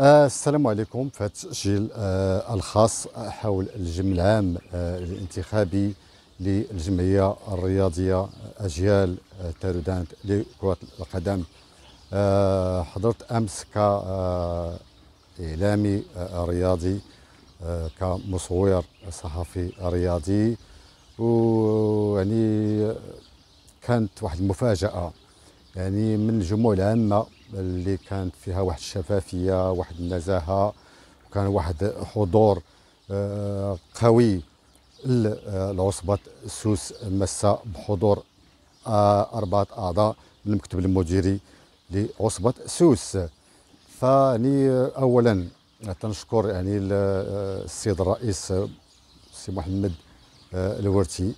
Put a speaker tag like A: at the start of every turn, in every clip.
A: آه، السلام عليكم في هذا التسجيل آه الخاص حول الجمع العام آه الانتخابي للجمعيه الرياضيه اجيال آه، تارودانت لكره القدم آه، حضرت امس كاعلامي رياضي كمصور صحفي رياضي ويعني كانت واحد المفاجاه يعني من الجموع العامه اللي كانت فيها واحد الشفافيه واحد النزاهه وكان واحد حضور آه، قوي آه، لعصبه السوس مسا بحضور آه، اربعه اعضاء من المكتب المديري لعصبه السوس فاني اولا تنشكر يعني السيد الرئيس سي محمد الورتي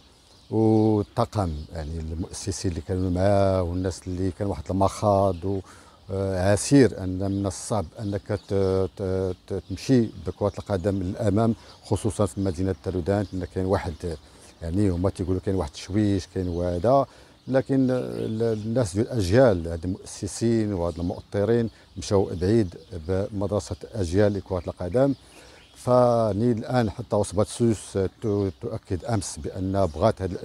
A: والطاقم يعني المؤسسين اللي كانوا معاه والناس اللي كان واحد المخاض آه، عسير ان من الصعب انك تمشي بكره القدم للامام خصوصا في مدينه تلودان ان كاين واحد يعني هما تيقولوا كاين واحد التشويش كاين وهذا لكن الناس ديال الاجيال هاد المؤسسين وهاد المؤطرين مشاو بعيد بمدرسه اجيال لكره القدم فني الان حتى عصبه سوس تؤكد امس بان بغات هذه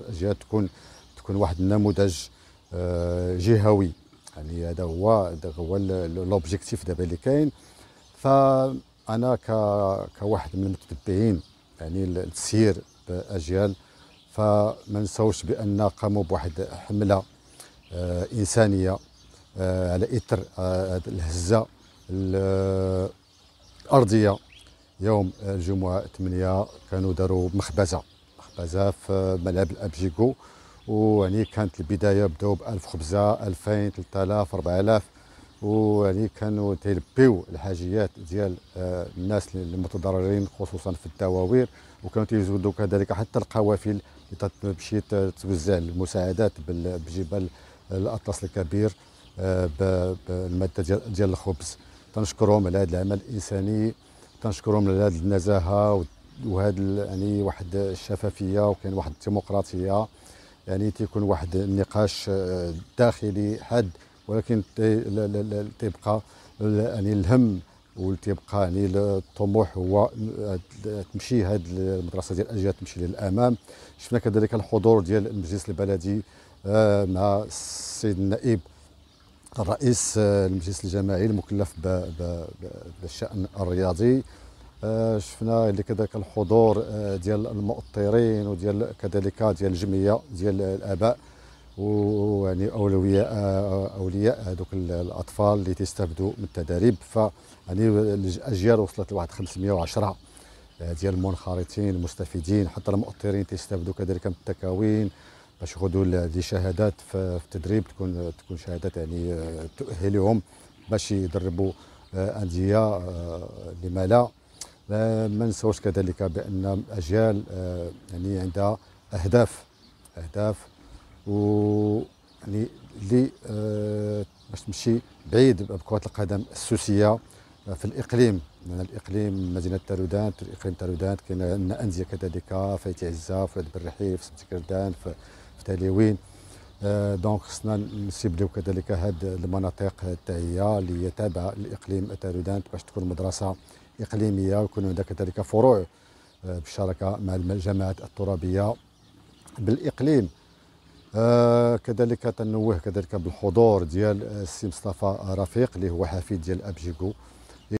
A: الاجيال تكون تكون واحد النموذج آه، جهوي يعني هذا هو هذا هو لوبجيكتيف دابا اللي كاين فانا كواحد من المتتبعين يعني التسيير باجيال فما نساوش بان قاموا بواحد حمله آه، انسانيه آه، على اثر الهزه الارضيه يوم الجمعه 8 كانوا داروا مخبزه مخبزه في ملعب الابجيكو ويعني كانت البدايه بداو ب 1000 خبزه 2000 3000 4000 ويعني كانوا تيلبيو الحاجيات ديال آه، الناس المتضررين خصوصا في الدواوير وكانوا تيزودوا كذلك حتى القوافل اللي تمشي توزع المساعدات بجبل الاطلس الكبير آه، بالماده ديال الخبز تنشكرهم على هذا العمل الانساني تنشكرهم على هذه النزاهه وهذا يعني واحد الشفافيه وكاين واحد الديمقراطيه يعني تيكون واحد النقاش آه، داخلي حاد ولكن يعني تيبقى يعني الهم وتيبقى يعني الطموح هو آه، تمشي هذه المدرسه ديال الاجيال تمشي للامام شفنا كذلك الحضور ديال المجلس البلدي آه، مع السيد النائب الرئيس آه، المجلس الجماعي المكلف بالشان الرياضي آه، شفنا كذلك الحضور آه، ديال المؤطرين وديال كذلك ديال الجمعيه ديال الاباء ويعني اولوياء اولياء هذوك الاطفال اللي تيستافدوا من التدريب ف يعني الاجيال وصلت لواحد 510 ديال المنخرطين المستفيدين حتى المؤطرين تيستافدوا كذلك من التكاوين باش ياخذوا هذه شهادات في التدريب تكون تكون شهادات يعني آه، تؤهلهم باش يدربوا آه، انديه آه، لما لا ما نساوش كذلك بان اجيال يعني عندها اهداف اهداف و يعني اللي باش تمشي بعيد بكره القدم السوسيه في الاقليم يعني الاقليم مدينه تارودانت الاقليم تارودانت كاين عندنا انديه كذلك في عزه في ولاد في سبت كردان في التلوين آه، دونك خصنا نسيبلو كذلك هاد المناطق هي اللي هي تابعة لإقليم تارودانت باش تكون مدرسة إقليمية ويكون هناك كذلك فروع آه، بالشراكة مع الجماعات الترابية بالإقليم آه، كذلك تنوه كذلك بالحضور ديال السي مصطفى رفيق اللي هو حفيد ديال ابجيكو